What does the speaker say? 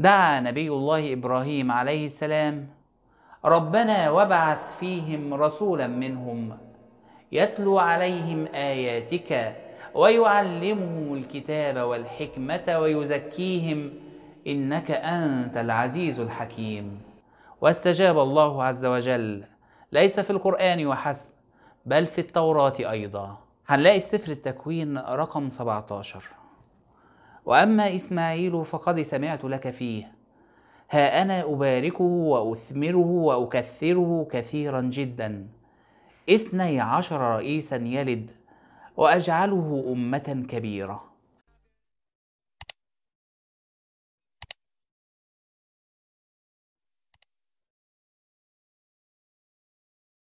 دعا نبي الله ابراهيم عليه السلام ربنا وابعث فيهم رسولا منهم يتلو عليهم اياتك ويعلمهم الكتاب والحكمه ويزكيهم انك انت العزيز الحكيم واستجاب الله عز وجل ليس في القران وحسب بل في التوراه ايضا هنلاقي في سفر التكوين رقم 17 واما اسماعيل فقد سمعت لك فيه ها انا اباركه واثمره واكثره كثيرا جدا اثني عشر رئيسا يلد واجعله امه كبيره